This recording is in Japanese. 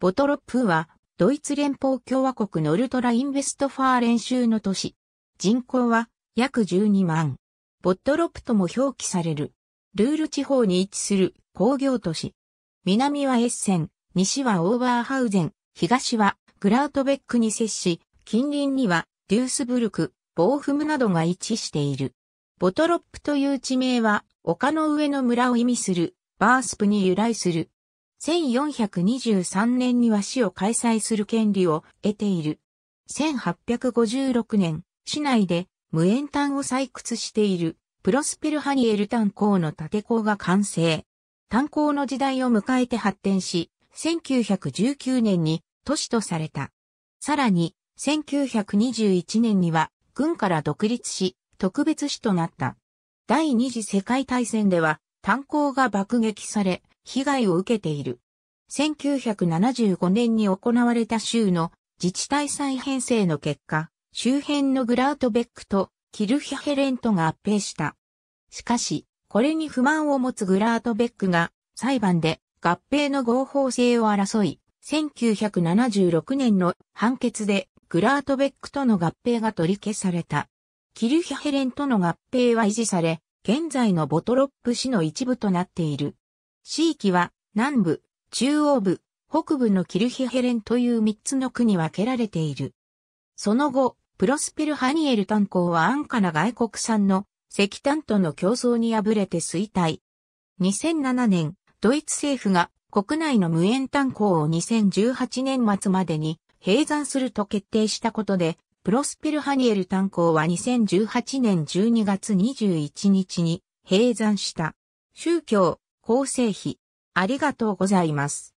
ボトロップは、ドイツ連邦共和国ノルトラインベストファー練習の都市。人口は約12万。ボトロップとも表記される。ルール地方に位置する工業都市。南はエッセン、西はオーバーハウゼン、東はグラートベックに接し、近隣にはデュースブルク、ボーフムなどが位置している。ボトロップという地名は、丘の上の村を意味する、バースプに由来する。1423年には市を開催する権利を得ている。1856年、市内で無塩炭を採掘しているプロスペルハニエル炭鉱の建鉱が完成。炭鉱の時代を迎えて発展し、1919年に都市とされた。さらに、1921年には軍から独立し、特別市となった。第二次世界大戦では炭鉱が爆撃され、被害を受けている。1975年に行われた州の自治体再編成の結果、周辺のグラートベックとキルヒヘレントが合併した。しかし、これに不満を持つグラートベックが裁判で合併の合法性を争い、1976年の判決でグラートベックとの合併が取り消された。キルヒヘレンとの合併は維持され、現在のボトロップ市の一部となっている。地域は南部、中央部、北部のキルヒヘレンという3つの区に分けられている。その後、プロスペルハニエル炭鉱は安価な外国産の石炭との競争に敗れて衰退。2007年、ドイツ政府が国内の無縁炭鉱を2018年末までに閉山すると決定したことで、プロスペルハニエル炭鉱は2018年12月21日に閉山した。宗教、構成費。ありがとうございます。